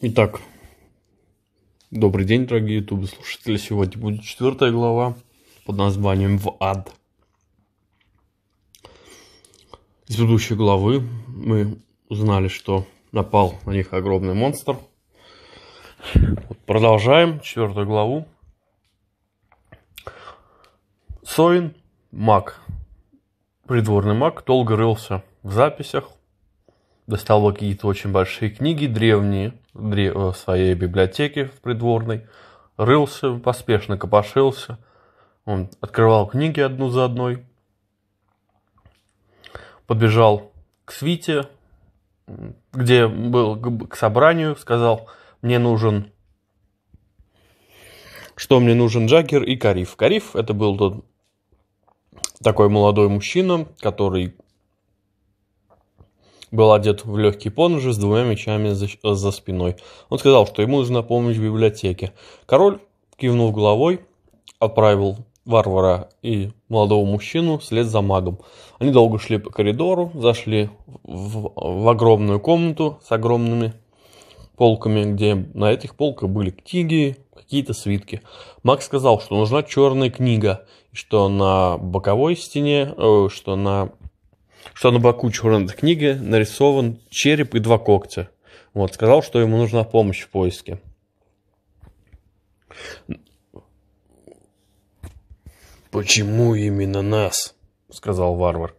Итак, добрый день, дорогие ютубы слушатели. Сегодня будет четвертая глава под названием «В ад». Из предыдущей главы мы узнали, что напал на них огромный монстр. Вот, продолжаем четвертую главу. Соин, маг, придворный маг, долго рылся в записях, достал какие-то очень большие книги, древние – Э, в своей библиотеке в придворной, рылся, поспешно копошился. Он открывал книги одну за одной, подбежал к свите, где был к собранию, сказал, мне нужен что мне нужен Джаггер и Кариф. Кариф это был тот такой молодой мужчина, который был одет в легкий поножи с двумя мечами за, э, за спиной. Он сказал, что ему нужна помощь в библиотеке. Король, кивнув головой, отправил варвара и молодого мужчину вслед за магом. Они долго шли по коридору, зашли в, в огромную комнату с огромными полками, где на этих полках были книги, какие-то свитки. Маг сказал, что нужна черная книга, что на боковой стене, э, что на что на боку черной книги нарисован череп и два когтя. Вот, сказал, что ему нужна помощь в поиске. «Почему именно нас?» — сказал варвар.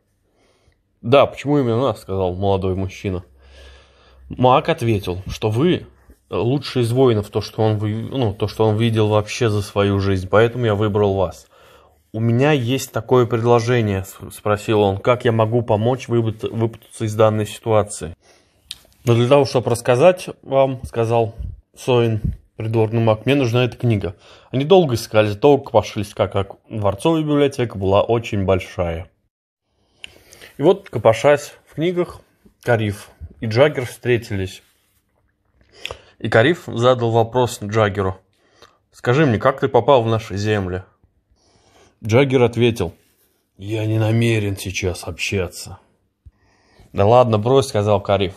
«Да, почему именно нас?» — сказал молодой мужчина. Маг ответил, что вы лучший из воинов, то, что он, ну, то, что он видел вообще за свою жизнь, поэтому я выбрал вас. «У меня есть такое предложение», — спросил он, — «как я могу помочь выпутаться из данной ситуации?» «Но для того, чтобы рассказать вам, — сказал Соин придворный маг, — мне нужна эта книга». Они долго искали, долго пошлись, как, как дворцовая библиотека была очень большая. И вот, копошась в книгах, Кариф и Джаггер встретились. И Кариф задал вопрос Джаггеру. «Скажи мне, как ты попал в наши земли?» Джаггер ответил. «Я не намерен сейчас общаться». «Да ладно, брось», — сказал Кариф.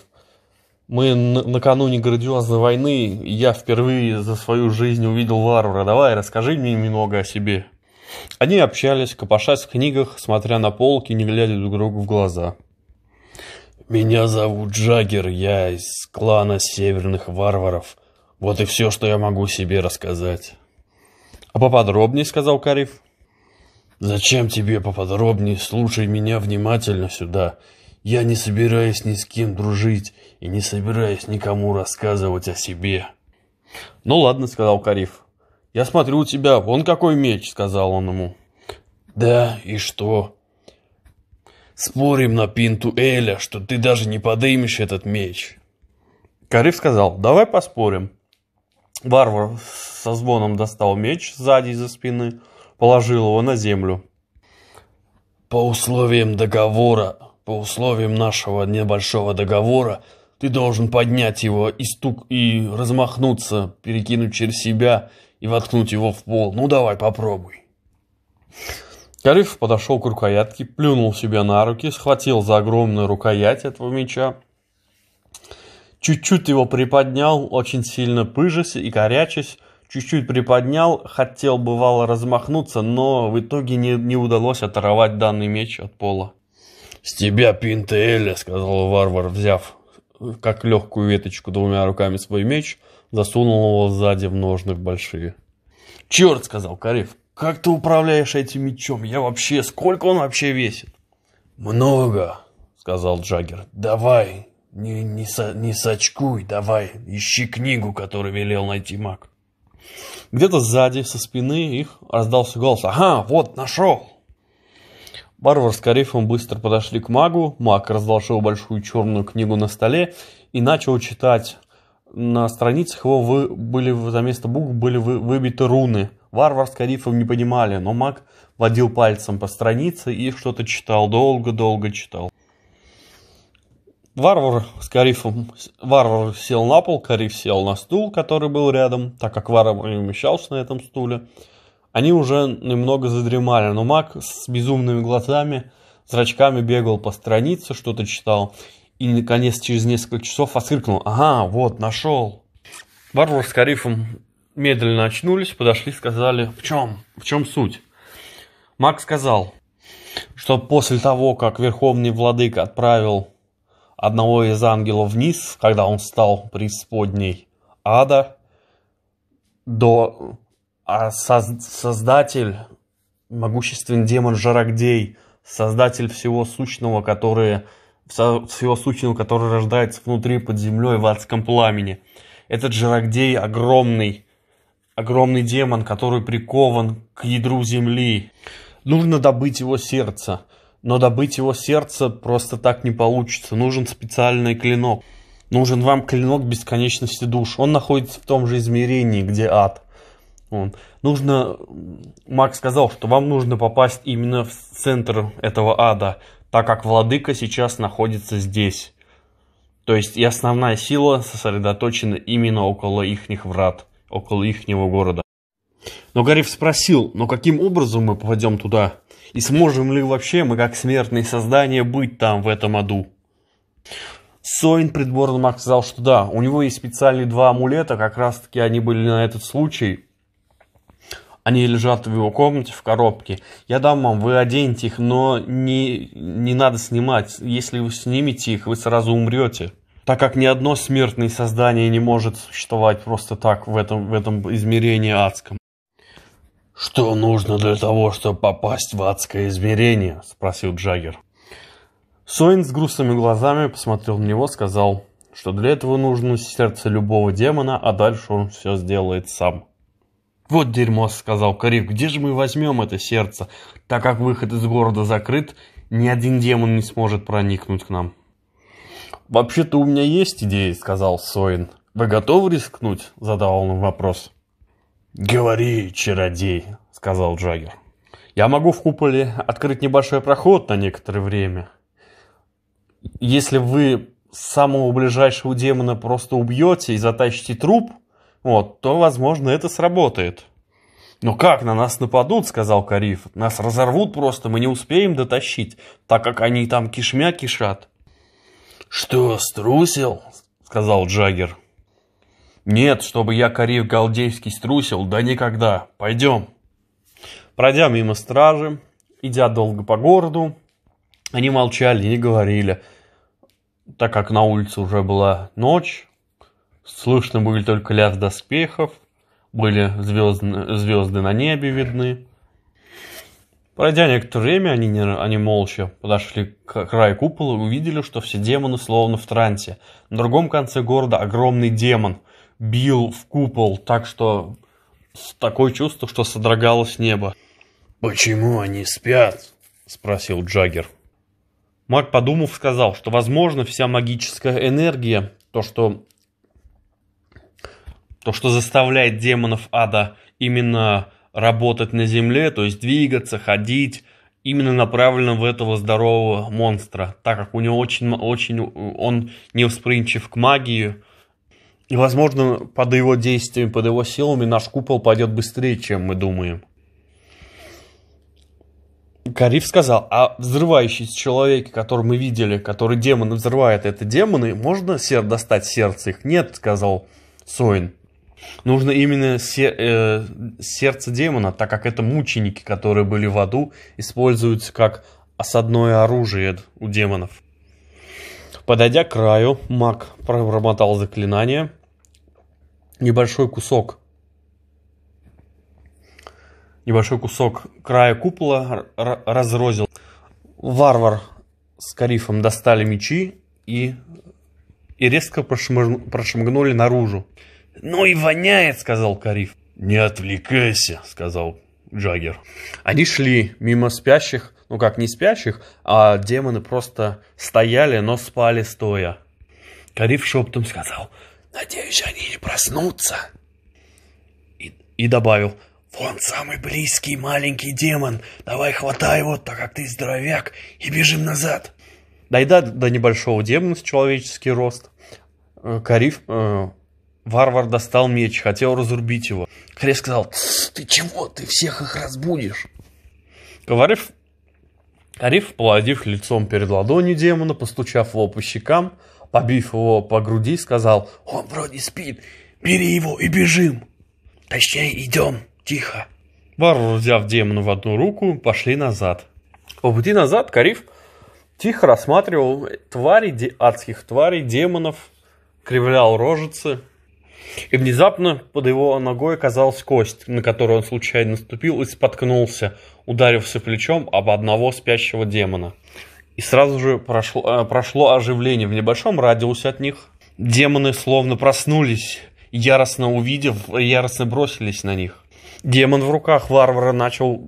«Мы накануне грандиозной войны, и я впервые за свою жизнь увидел варвара. Давай, расскажи мне немного о себе». Они общались, копошась в книгах, смотря на полки, не глядя друг другу в глаза. «Меня зовут Джаггер, я из клана северных варваров. Вот и все, что я могу себе рассказать». «А поподробнее», — сказал Кариф. «Зачем тебе поподробнее? Слушай меня внимательно сюда. Я не собираюсь ни с кем дружить и не собираюсь никому рассказывать о себе». «Ну ладно», — сказал Кариф. «Я смотрю у тебя, вон какой меч», — сказал он ему. «Да, и что?» «Спорим на пинту Эля, что ты даже не подымешь этот меч». Кариф сказал, «Давай поспорим». Варвар со звоном достал меч сзади из-за спины — положил его на землю. «По условиям договора, по условиям нашего небольшого договора, ты должен поднять его и стук, и размахнуться, перекинуть через себя и воткнуть его в пол. Ну давай, попробуй». Кариф подошел к рукоятке, плюнул себе на руки, схватил за огромную рукоять этого меча, чуть-чуть его приподнял, очень сильно пыжась и корячась, чуть-чуть приподнял, хотел бывало размахнуться, но в итоге не, не удалось оторвать данный меч от пола. «С тебя, Пинта сказал варвар, взяв э, как легкую веточку двумя руками свой меч, засунул его сзади в ножны в большие. «Черт!» — сказал Кариф. «Как ты управляешь этим мечом? Я вообще... Сколько он вообще весит?» «Много!» — сказал Джаггер. «Давай, не, не, со, не сочкуй, давай, ищи книгу, которую велел найти маг». Где-то сзади, со спины их раздался голос. «Ага, вот, нашел!» Барвар с Карифом быстро подошли к магу. Маг разложил большую черную книгу на столе и начал читать. На страницах его вы, были, за место букв были вы, выбиты руны. Варвар с Карифом не понимали, но маг водил пальцем по странице и что-то читал, долго-долго читал. Варвар с Карифом... Варвар сел на пол, Кариф сел на стул, который был рядом, так как Варвар не умещался на этом стуле. Они уже немного задремали, но маг с безумными глазами, зрачками бегал по странице, что-то читал. И, наконец, через несколько часов воскликнул. «Ага, вот, нашел!» Варвар с Карифом медленно очнулись, подошли, сказали, в чем, в чем суть? Маг сказал, что после того, как Верховный Владыка отправил одного из ангелов вниз, когда он стал преисподней ада, до а соз, создатель, могущественный демон Жарагдей, создатель всего сущного, который, всего сущного, который рождается внутри под землей в адском пламени. Этот Жарагдей огромный, огромный демон, который прикован к ядру земли. Нужно добыть его сердце – но добыть его сердце просто так не получится. Нужен специальный клинок. Нужен вам клинок бесконечности душ. Он находится в том же измерении, где ад. Нужно, Макс сказал, что вам нужно попасть именно в центр этого ада, так как владыка сейчас находится здесь. То есть и основная сила сосредоточена именно около ихних врат, около ихнего города. Но Гариф спросил, но каким образом мы попадем туда? И сможем ли вообще мы, как смертные создания, быть там, в этом аду? Сойн придворный сказал, что да, у него есть специальные два амулета, как раз таки они были на этот случай. Они лежат в его комнате в коробке. Я дам вам, вы оденьте их, но не, не надо снимать. Если вы снимете их, вы сразу умрете. Так как ни одно смертное создание не может существовать просто так в этом, в этом измерении адском. «Что нужно для того, чтобы попасть в адское измерение?» – спросил Джаггер. Соин с грустными глазами посмотрел на него, сказал, что для этого нужно сердце любого демона, а дальше он все сделает сам. «Вот дерьмо», – сказал Кариф, – «где же мы возьмем это сердце? Так как выход из города закрыт, ни один демон не сможет проникнуть к нам». «Вообще-то у меня есть идея, – сказал Соин. – «Вы готовы рискнуть?» – задал он вопрос. «Говори, чародей», — сказал Джаггер. «Я могу в куполе открыть небольшой проход на некоторое время. Если вы самого ближайшего демона просто убьете и затащите труп, вот, то, возможно, это сработает». «Но как? На нас нападут», — сказал Кариф. «Нас разорвут просто, мы не успеем дотащить, так как они там кишмя кишат». «Что, струсил?» — сказал Джаггер. Нет, чтобы я Кариф Галдейский струсил, да никогда. Пойдем. Пройдя мимо стражи, идя долго по городу, они молчали, не говорили. Так как на улице уже была ночь, слышно были только лязг доспехов, были звезды, звезды на небе видны. Пройдя некоторое время, они, не, они молча подошли к краю купола и увидели, что все демоны словно в трансе. На другом конце города огромный демон – бил в купол, так что такое чувство, что содрогалось небо. «Почему они спят?» — спросил Джаггер. Маг, подумав, сказал, что, возможно, вся магическая энергия, то, что, то, что заставляет демонов ада именно работать на земле, то есть двигаться, ходить, именно направлено в этого здорового монстра, так как у него очень, очень он не восприимчив к магии, и, возможно, под его действием, под его силами наш купол пойдет быстрее, чем мы думаем. Кариф сказал, а взрывающийся человек, который мы видели, который демоны взрывает, это демоны, можно сер достать сердце их? Нет, сказал Соин. Нужно именно се э сердце демона, так как это мученики, которые были в аду, используются как осадное оружие у демонов. Подойдя к краю, маг пробормотал заклинание – небольшой кусок небольшой кусок края купола разрозил. Варвар с Карифом достали мечи и, и резко прошмыгнули, наружу. «Ну и воняет!» — сказал Кариф. «Не отвлекайся!» — сказал Джаггер. Они шли мимо спящих, ну как не спящих, а демоны просто стояли, но спали стоя. Кариф шептом сказал Надеюсь, они не проснутся. И, и добавил, вон самый близкий маленький демон, давай хватай его, так как ты здоровяк, и бежим назад. Дойдя до небольшого демона с человеческий рост, э, Кариф, э, варвар достал меч, хотел разрубить его. Кариф сказал, ты чего, ты всех их разбудишь. Говорив, Кариф, поладив лицом перед ладонью демона, постучав в по щекам, побив его по груди, сказал, «Он вроде спит, бери его и бежим! Точнее, идем, тихо!» Варвар, взяв демона в одну руку, пошли назад. По пути назад Кариф тихо рассматривал твари, адских тварей, демонов, кривлял рожицы. И внезапно под его ногой оказалась кость, на которую он случайно ступил и споткнулся, ударився плечом об одного спящего демона. И сразу же прошло, э, прошло оживление в небольшом радиусе от них. Демоны словно проснулись, яростно увидев, яростно бросились на них. Демон в руках варвара начал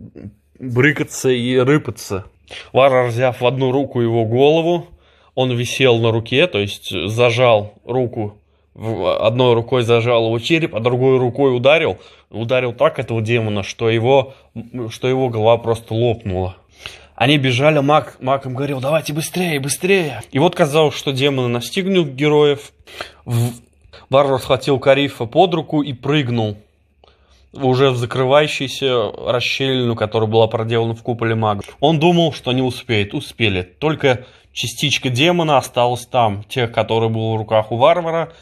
брыкаться и рыпаться. Варвар, взяв в одну руку его голову, он висел на руке, то есть зажал руку, одной рукой зажал его череп, а другой рукой ударил. Ударил так этого демона, что его, что его голова просто лопнула. Они бежали, маг, маг им говорил, давайте быстрее, быстрее. И вот казалось, что демоны настигнут героев. Варвар схватил Карифа под руку и прыгнул уже в закрывающуюся расщелину, которая была проделана в куполе мага. Он думал, что не успеет. Успели. Только частичка демона осталась там, тех, которые были в руках у варвара.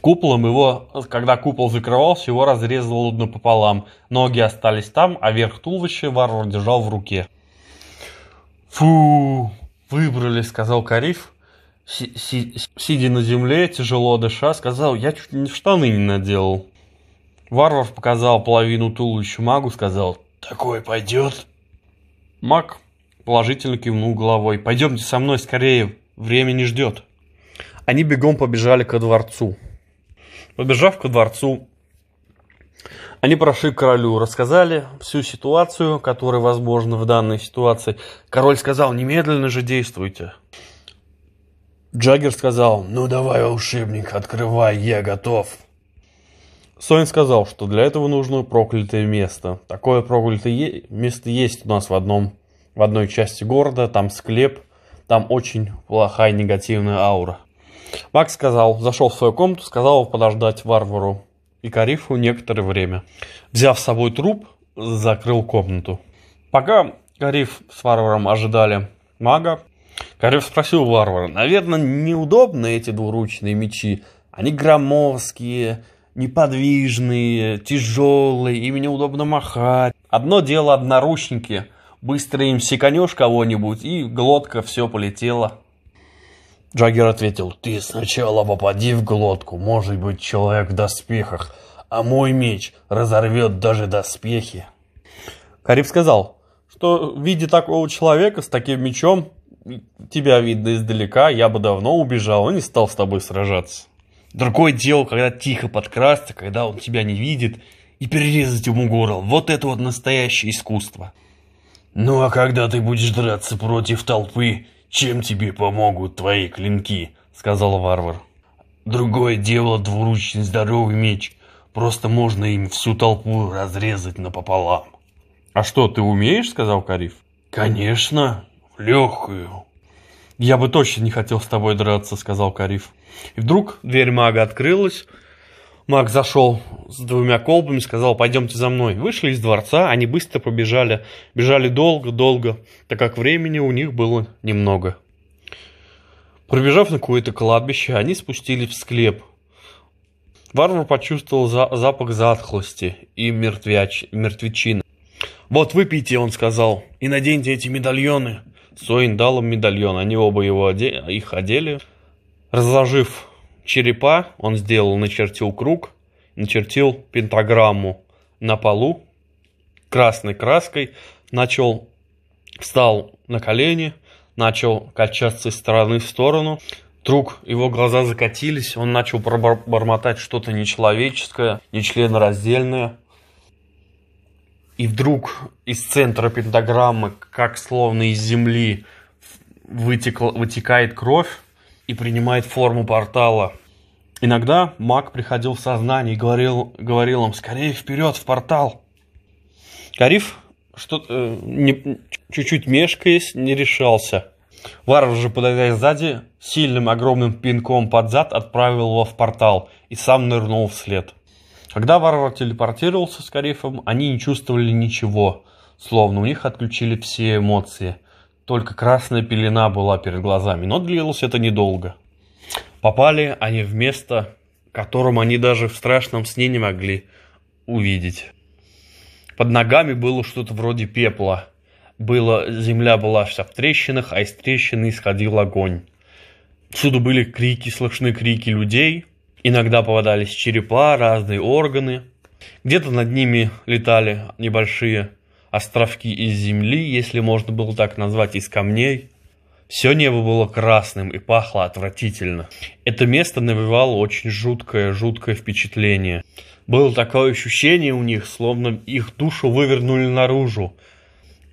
Куполом его, когда купол закрывался, его разрезало пополам. Ноги остались там, а верх туловища варвар держал в руке. «Фу, выбрали», — сказал Кариф, си си сидя на земле, тяжело дыша, сказал, «Я чуть не штаны не наделал». Варвар показал половину туловища магу, сказал, «Такое пойдет?» Маг положительно кивнул головой, «Пойдемте со мной скорее, время не ждет». Они бегом побежали ко дворцу. Побежав ко дворцу, они прошли к королю, рассказали всю ситуацию, которая возможна в данной ситуации. Король сказал, немедленно же действуйте. Джаггер сказал, ну давай, волшебник, открывай, я готов. Соин сказал, что для этого нужно проклятое место. Такое проклятое место есть у нас в, одном, в одной части города, там склеп, там очень плохая негативная аура. Макс сказал, зашел в свою комнату, сказал подождать варвару и Карифу некоторое время. Взяв с собой труп, закрыл комнату. Пока Кариф с варваром ожидали мага, Кариф спросил варвара, наверное, неудобны эти двуручные мечи. Они громоздкие, неподвижные, тяжелые, ими неудобно махать. Одно дело одноручники, быстро им секанешь кого-нибудь, и глотка все полетела. Джаггер ответил, «Ты сначала попади в глотку, может быть, человек в доспехах, а мой меч разорвет даже доспехи». Кариб сказал, что в виде такого человека с таким мечом тебя видно издалека, я бы давно убежал и не стал с тобой сражаться. Другое дело, когда тихо подкрасться, когда он тебя не видит, и перерезать ему горло. Вот это вот настоящее искусство. Ну а когда ты будешь драться против толпы, чем тебе помогут твои клинки?» — сказал варвар. «Другое дело двуручный здоровый меч. Просто можно им всю толпу разрезать напополам». «А что, ты умеешь?» — сказал Кариф. «Конечно, в легкую». «Я бы точно не хотел с тобой драться», — сказал Кариф. И вдруг дверь мага открылась, Маг зашел с двумя колбами, сказал, пойдемте за мной. Вышли из дворца, они быстро побежали. Бежали долго-долго, так как времени у них было немного. Пробежав на какое-то кладбище, они спустились в склеп. Варвар почувствовал за запах затхлости и мертвяч мертвечины. «Вот выпейте», — он сказал, — «и наденьте эти медальоны». Соин дал им медальон, они оба его оде их одели. Разложив черепа он сделал, начертил круг, начертил пентаграмму на полу красной краской, начал, встал на колени, начал качаться из стороны в сторону. Вдруг его глаза закатились, он начал бормотать что-то нечеловеческое, нечленораздельное. И вдруг из центра пентаграммы, как словно из земли, вытекла, вытекает кровь и принимает форму портала. Иногда маг приходил в сознание и говорил, говорил им «Скорее вперед, в портал!» Кариф что то э, не, чуть-чуть мешкаясь, не решался. Варвар же, подойдя сзади, сильным огромным пинком под зад отправил его в портал и сам нырнул вслед. Когда варвар телепортировался с Карифом, они не чувствовали ничего, словно у них отключили все эмоции. Только красная пелена была перед глазами, но длилось это недолго. Попали они в место, которым они даже в страшном сне не могли увидеть. Под ногами было что-то вроде пепла. Было, земля была вся в трещинах, а из трещины исходил огонь. Всюду были крики, слышны крики людей. Иногда попадались черепа, разные органы. Где-то над ними летали небольшие островки из земли, если можно было так назвать, из камней. Все небо было красным и пахло отвратительно. Это место навевало очень жуткое, жуткое впечатление. Было такое ощущение у них, словно их душу вывернули наружу,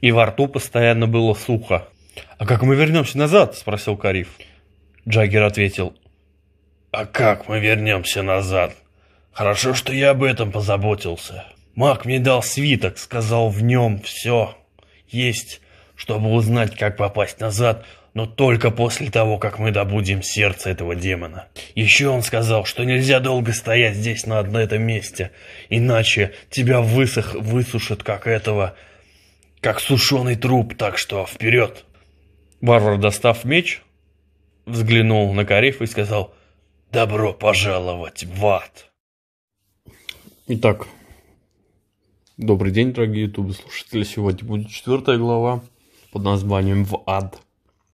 и во рту постоянно было сухо. «А как мы вернемся назад?» – спросил Кариф. Джаггер ответил. «А как мы вернемся назад? Хорошо, что я об этом позаботился». Маг мне дал свиток, сказал в нем все есть, чтобы узнать, как попасть назад, но только после того, как мы добудем сердце этого демона. Еще он сказал, что нельзя долго стоять здесь на одном этом месте, иначе тебя высох, высушат, как этого, как сушеный труп, так что вперед. Варвар, достав меч, взглянул на Кариф и сказал, «Добро пожаловать в ад!» Итак, Добрый день, дорогие ютубы слушатели. Сегодня будет четвертая глава под названием «В ад».